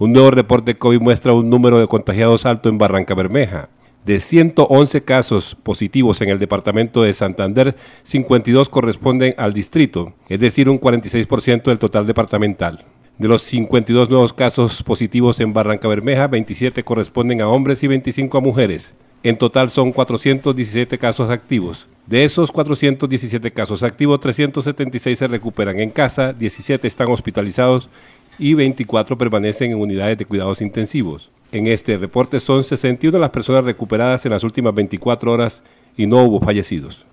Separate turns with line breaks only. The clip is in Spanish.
Un nuevo reporte de COVID muestra un número de contagiados alto en Barranca Bermeja. De 111 casos positivos en el departamento de Santander, 52 corresponden al distrito, es decir, un 46% del total departamental. De los 52 nuevos casos positivos en Barranca Bermeja, 27 corresponden a hombres y 25 a mujeres. En total son 417 casos activos. De esos 417 casos activos, 376 se recuperan en casa, 17 están hospitalizados y 24 permanecen en unidades de cuidados intensivos. En este reporte son 61 las personas recuperadas en las últimas 24 horas y no hubo fallecidos.